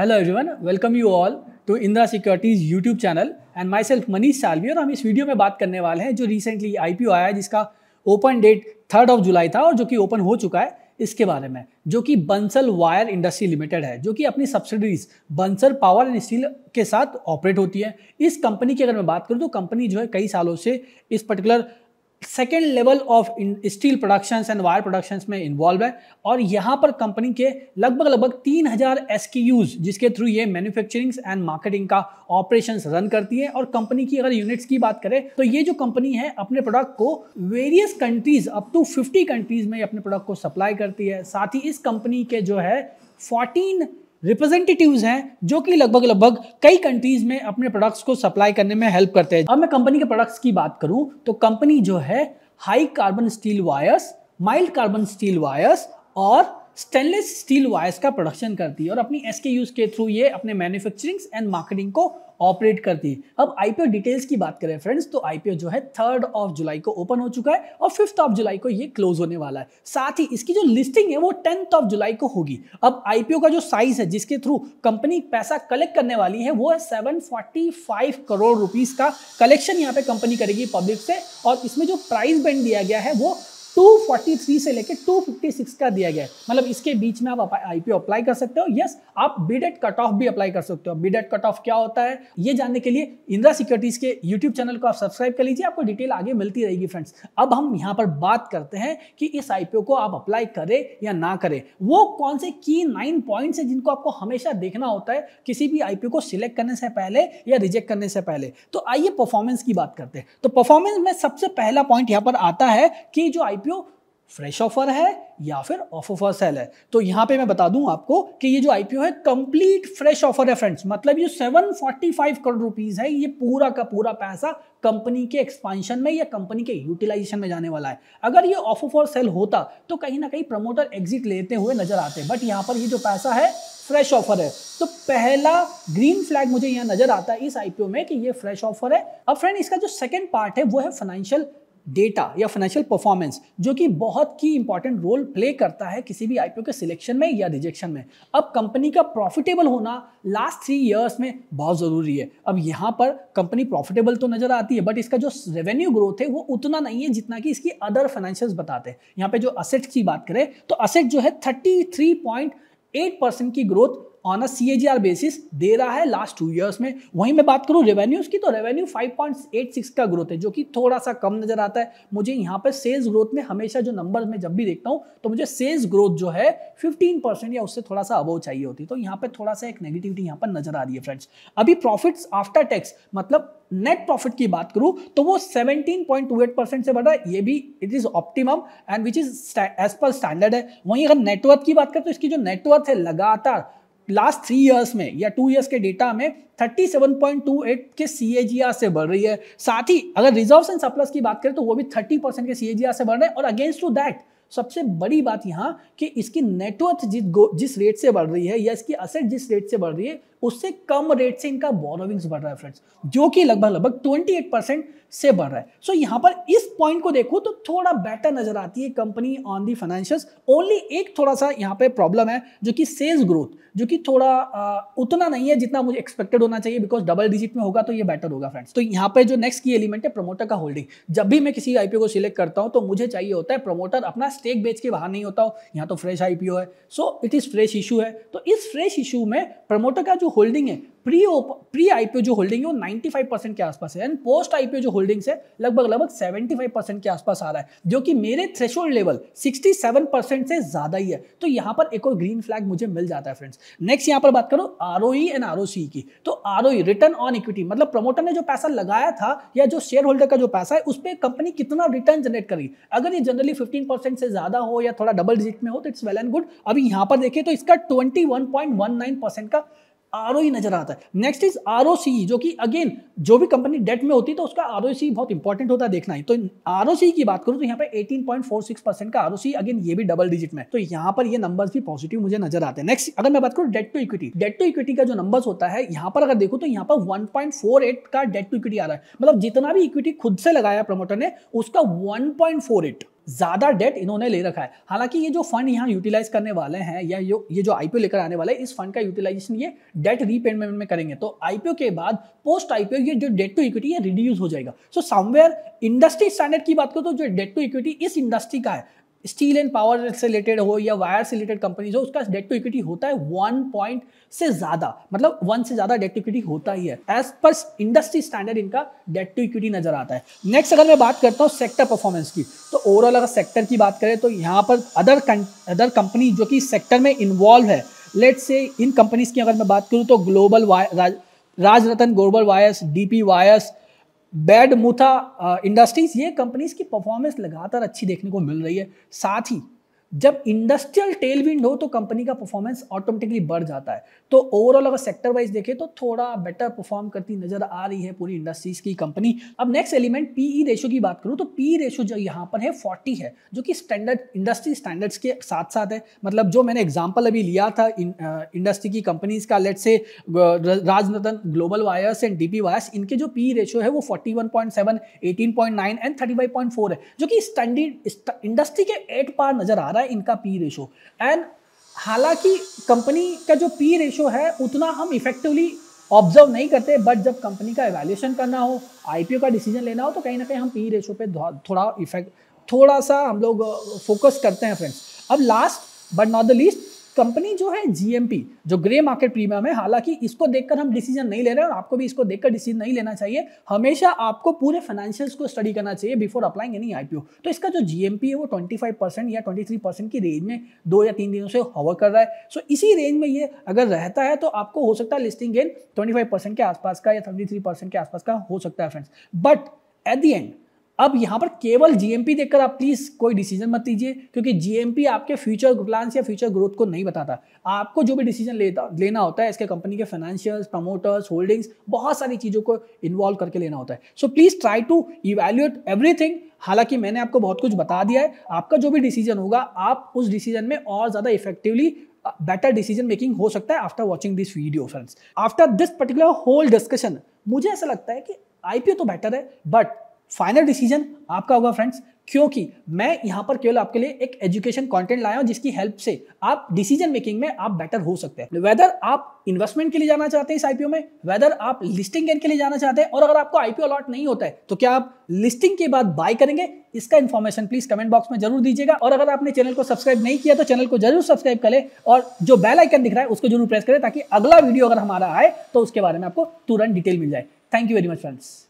hello everyone welcome you all to Indira securities YouTube channel and my self Manish Salvi और हम इस video में बात करने वाले हैं जो रिसेंटली आईपीओ आया है जिसका open date third of July था और जो कि ओपन हो चुका है इसके बारे में जो कि बंसल वायर इंडस्ट्री लिमिटेड है जो कि अपनी subsidiaries Bansal power and steel के साथ ऑपरेट होती है इस कंपनी की अगर मैं बात करूँ तो कंपनी जो है कई सालों से इस particular second level of steel production and wire productions में इन्वॉल्व है और यहाँ पर कंपनी के लगभग लगभग तीन हज़ार एस जिसके थ्रू ये मैन्युफैक्चरिंग्स एंड मार्केटिंग का ऑपरेशन रन करती है और कंपनी की अगर यूनिट्स की बात करें तो ये जो कंपनी है अपने प्रोडक्ट को various countries up to fifty countries में अपने प्रोडक्ट को सप्लाई करती है साथ ही इस कंपनी के जो है फोर्टीन रिप्रेजेंटेटिव्स हैं जो कि लगभग लगभग कई कंट्रीज में अपने प्रोडक्ट्स को सप्लाई करने में हेल्प करते हैं अब मैं कंपनी के प्रोडक्ट्स की बात करूं तो कंपनी जो है high carbon steel wires mild carbon steel wires और स्टेनलेस स्टील वायर्स का प्रोडक्शन करती है और अपनी एस के थ्रू ये अपने मैन्युफैक्चरिंग एंड मार्केटिंग को ऑपरेट करती है अब आईपीओ डिटेल्स की बात करें फ्रेंड्स तो आईपीओ जो है थर्ड ऑफ जुलाई को ओपन हो चुका है और फिफ्थ ऑफ जुलाई को ये क्लोज होने वाला है साथ ही इसकी जो लिस्टिंग है वो टेंथ ऑफ जुलाई को होगी अब आईपीओ का जो साइज है जिसके थ्रू कंपनी पैसा कलेक्ट करने वाली है वो है फाइव करोड़ रुपीज का कलेक्शन यहाँ पे कंपनी करेगी पब्लिक से और इसमें जो प्राइस बैंड दिया गया है वो 243 से लेके 256 का दिया गया है मतलब इसके बीच में आप आईपीओ अप्लाई कर सकते हो यस आप बीडेट कट ऑफ भी अप्लाई कर सकते हो बीडेट कट ऑफ क्या होता है ये जानने के लिए इंदिरा सिक्योरिटीज के यूट्यूब चैनल को आप सब्सक्राइब कर लीजिए आपको डिटेल आगे मिलती रहेगी फ्रेंड्स अब हम यहाँ पर बात करते हैं कि इस आईपीओ को आप अप्लाई करें या ना करें वो कौन से की नाइन पॉइंट है जिनको आपको हमेशा देखना होता है किसी भी आईपीओ को सिलेक्ट करने से पहले या रिजेक्ट करने से पहले तो आइए परफॉर्मेंस की बात करते हैं तो परफॉर्मेंस में सबसे पहला पॉइंट यहाँ पर आता है कि जो आईपीओ आईपीओ फ्रेश ऑफर है या फिर ऑफ ऑफर सेल है तो यहां पे मैं बता दूं आपको कि ये जो आईपीओ है कंप्लीट फ्रेश ऑफर है फ्रेंड्स मतलब ये 745 करोड़ रुपीस है ये पूरा का पूरा पैसा कंपनी के एक्सपांशन में या कंपनी के यूटिलाइजेशन में जाने वाला है अगर ये ऑफ ऑफर सेल होता तो कहीं ना कहीं प्रमोटर एग्जिट लेते हुए नजर आते बट यहाँ पर ये जो पैसा है फ्रेश ऑफर है तो पहला ग्रीन फ्लैग मुझे यहाँ नजर आता है इस आईपीओ में कि ये फ्रेश ऑफर है अब फ्रेंड इसका जो सेकंड पार्ट है वो है फाइनेंशियल डेटा या फाइनेंशियल परफॉर्मेंस जो कि बहुत ही इंपॉर्टेंट रोल प्ले करता है किसी भी आईपीओ के सिलेक्शन में या रिजेक्शन में अब कंपनी का प्रॉफिटेबल होना लास्ट थ्री ईयर्स में बहुत ज़रूरी है अब यहाँ पर कंपनी प्रॉफिटेबल तो नज़र आती है बट इसका जो रेवेन्यू ग्रोथ है वो उतना नहीं है जितना कि इसकी अदर फाइनेंशियल बताते हैं यहाँ पे जो असेट्स की बात करें तो असेट जो है thirty three point eight percent की growth on a C basis दे रहा है लास्ट टू ईयर्स में वहीं मैं बात करूँ रेवेन्यूज़ की तो रेवेन्यू 5.86 का ग्रोथ है जो कि थोड़ा सा कम नज़र आता है मुझे यहाँ पर सेल्स ग्रोथ में हमेशा जो नंबर में जब भी देखता हूँ तो मुझे सेल्स ग्रोथ जो है 15 या उससे थोड़ा सा अबव चाहिए होती तो यहाँ पर थोड़ा सा एक नेगेटिविटी यहाँ पर नजर आ रही है फ्रेंड्स अभी प्रॉफिट्स आफ्टर टैक्स मतलब नेट प्रॉफिट की बात करूं तो वो 17.28 परसेंट से बढ़ रहा है ये भी it is optimum and which is as per standard है वहीं अगर नेटवर्थ की बात करें तो इसकी जो नेटवर्थ है लगातार लास्ट थ्री इयर्स में या टू ईयर्स के डेटा में 37.28 के सी से बढ़ रही है साथ ही अगर रिजर्व एंड सप्लस की बात करें तो वो भी 30 परसेंट के सी से बढ़ रहे हैं और अगेंस्ट टू दैट सबसे बड़ी बात यहाँ कि इसकी नेटवर्थ जिस जिस रेट से बढ़ रही है या इसकी असेट जिस रेट से बढ़ रही है उससे कम रेट से इनका बोरोविंग्स बढ़ रहा है फ्रेंड्स जो कि लगभग लगभग 28 परसेंट से बढ़ रहा है सो so, यहां पर इस पॉइंट को देखो तो थोड़ा बेटर नजर आती है company on the financial only एक थोड़ा सा यहाँ पे प्रॉब्लम है जो कि सेल्स ग्रोथ जो कि थोड़ा आ, उतना नहीं है जितना मुझे एक्सपेक्टेड होना चाहिए बिकॉज डबल डिजिट में होगा तो ये बेटर होगा फ्रेंड्स तो यहाँ पे जो नेक्स्ट की एलिमेंट है प्रमोटर का होल्डिंग जब भी मैं किसी आईपीओ को सिलेक्ट करता हूँ तो मुझे चाहिए होता है प्रमोटर अपना स्टेक बेच के बाहर नहीं होता हो यहाँ तो फ्रेश आईपीओ है so it is fresh issue है तो इस फ्रेश इशू में प्रमोटर का जो जो होल्डिंग है प्री प्री आईपीओ जो होल्डिंग है वो 95 परसेंट के आसपास है एंड पोस्ट आईपीओ जो होल्डिंग्स है लगभग लगभग 75 परसेंट के आसपास आ रहा है जो कि मेरे थ्रेशोल्ड लेवल 67 परसेंट से ज्यादा ही है तो यहां पर एक और ग्रीन फ्लैग मुझे मिल जाता है फ्रेंड्स नेक्स्ट यहां पर बात करो आर एंड आर की तो आर रिटर्न ऑन इक्विटी मतलब प्रमोटर ने जो पैसा लगाया था या जो शेयर होल्डर का जो पैसा है उस पर कंपनी कितना रिटर्न जनरेट करी अगर ये जनरली फिफ्टीन से ज्यादा हो या थोड़ा डबल डिजिट में हो तो इट्स वेल एंड गुड अभी यहां पर देखिए तो इसका ट्वेंटी का आर नजर आता है नेक्स्ट इज आर जो कि अगेन जो भी कंपनी डेट में होती है तो उसका आर बहुत इंपॉर्टेंट होता है देखना ही तो आर की बात करूं तो यहाँ पे 18.46 परसेंट का आर अगेन ये भी डबल डिजिट में तो यहाँ पर ये नंबर्स भी पॉजिटिव मुझे नजर आते हैं नेक्स्ट अगर मैं बात करूँ debt to equity debt to equity का जो नंबर होता है यहाँ पर अगर देखो तो यहाँ पर वन का डेट टू इक्विटी आ रहा है मतलब जितना भी इक्विटी खुद से लगाया प्रमोटर ने उसका वन ज़्यादा डेट इन्होंने ले रखा है हालांकि ये जो फंड यहाँ यूटिलाइज करने वाले हैं या यो, ये जो आईपीओ लेकर आने वाले हैं इस फंड का यूटिलाइजेशन ये डेट रीपेमेंट में करेंगे तो आईपीओ के बाद पोस्ट आईपीओ ये जो डेट टू इक्विटी ये रिड्यूस हो जाएगा सो समवेयर इंडस्ट्री स्टैंडर्ड की बात करो तो जो डेट टू इक्विटी इस इंडस्ट्री का है स्टील एंड पावर से रिलेटेड हो या वायर से रिलेटेड कंपनीज हो उसका डेट टू इक्विटी होता है वन पॉइंट से ज़्यादा मतलब वन से ज़्यादा डेट टू इक्विटी होता ही है एज पर इंडस्ट्री स्टैंडर्ड इनका डेट टू इक्विटी नजर आता है नेक्स्ट अगर मैं बात करता हूँ सेक्टर परफॉर्मेंस की तो ओवरऑल अगर सेक्टर की बात करें तो यहाँ पर अदर अदर कंपनी जो कि सेक्टर में इन्वॉल्व है लेट से इन कंपनीज की अगर मैं बात करूँ तो global wire Rajratan global wires D P wires Bedmutha industries ये कंपनीज की परफॉर्मेंस लगातार अच्छी देखने को मिल रही है साथ ही जब इंडस्ट्रियल विंड हो तो कंपनी का परफॉर्मेंस ऑटोमेटिकली बढ़ जाता है तो ओवरऑल अगर सेक्टर वाइज देखें तो थोड़ा बेटर परफॉर्म करती नजर आ रही है पूरी इंडस्ट्रीज की कंपनी अब नेक्स्ट एलिमेंट पीई रेशो की बात करूं तो पीई रेशो e जो यहां पर है 40 है जो कि स्टैंडर्ड इंडस्ट्री स्टैंडर्ड्स के साथ साथ है मतलब जो मैंने एग्जाम्पल अभी लिया था इंडस्ट्री की कंपनीज का लेट से Rajnandan global wires and DP wires इनके जो पी रेशो e है वो forty one point seven eighteen point nine and thirty five point four है जो कि स्टैंडर्ड इंडस्ट्री के एट पार नजर आ रहा ज़्यादा है इनका पी रेशो एंड हालांकि कंपनी का जो पी रेशो है उतना हम इफेक्टिवली ऑब्जर्व नहीं करते बट जब कंपनी का एवेल्यूशन करना हो आईपीओ का डिसीजन लेना हो तो कहीं ना कहीं हम पी रेशो पे थोड़ा इफेक्ट थोड़ा सा हम लोग फोकस करते हैं फ्रेंड्स अब last but not the least company जो है जीएमपी जो ग्रे मार्केट प्रीमियम है हालांकि इसको देखकर हम डिसीजन नहीं ले रहे हैं और आपको भी इसको देखकर डिसीजन नहीं लेना चाहिए हमेशा आपको पूरे फाइनेंशियल्स को स्टडी करना चाहिए बिफोर अप्लाइंग एनी आईपीओ तो इसका जो जीएमपी है वो 25 परसेंट या 23 परसेंट की रेंज में दो या तीन दिनों से हवर कर रहा है सो इसी रेंज में ये अगर रहता है तो आपको हो सकता है लिस्टिंग गेन ट्वेंटी के आसपास का या थर्टी के आसपास का हो सकता है friends but at the end अब यहाँ पर केवल जीएमपी देखकर आप प्लीज़ कोई डिसीजन मत लीजिए क्योंकि जीएमपी आपके फ्यूचर प्लान्स या फ्यूचर ग्रोथ को नहीं बताता आपको जो भी डिसीजन लेता लेना होता है इसके कंपनी के फाइनेंशियल प्रमोटर्स होल्डिंग्स बहुत सारी चीज़ों को इन्वॉल्व करके लेना होता है so please try to evaluate everything हालांकि मैंने आपको बहुत कुछ बता दिया है आपका जो भी डिसीजन होगा आप उस डिसीजन में और ज़्यादा इफेक्टिवली बेटर डिसीजन मेकिंग हो सकता है after watching this video friends after this particular whole discussion मुझे ऐसा लगता है कि आईपीओ तो बेटर है बट फाइनल डिसीजन आपका होगा फ्रेंड्स क्योंकि मैं यहाँ पर केवल आपके लिए एक एजुकेशन कंटेंट लाया हूं जिसकी हेल्प से आप डिसीजन मेकिंग में आप बेटर हो सकते हैं वेदर आप इन्वेस्टमेंट के लिए जाना चाहते हैं इस आईपीओ में वेदर आप लिस्टिंग गेन के लिए जाना चाहते हैं और अगर आपको आईपीओ अलॉट नहीं होता है तो क्या आप लिस्टिंग के बाद बाय करेंगे इसका इन्फॉर्मेशन प्लीज कमेंट बॉक्स में जरूर दीजिएगा और अगर आपने चैनल को सब्सक्राइब नहीं किया तो चैनल को जरूर सब्सक्राइब करें और जो बेल आइकन दिख रहा है उसको जरूर प्रेस करें ताकि अगला वीडियो अगर हमारा आए तो उसके बारे में आपको तुरंत डिटेल मिल जाए thank you very much friends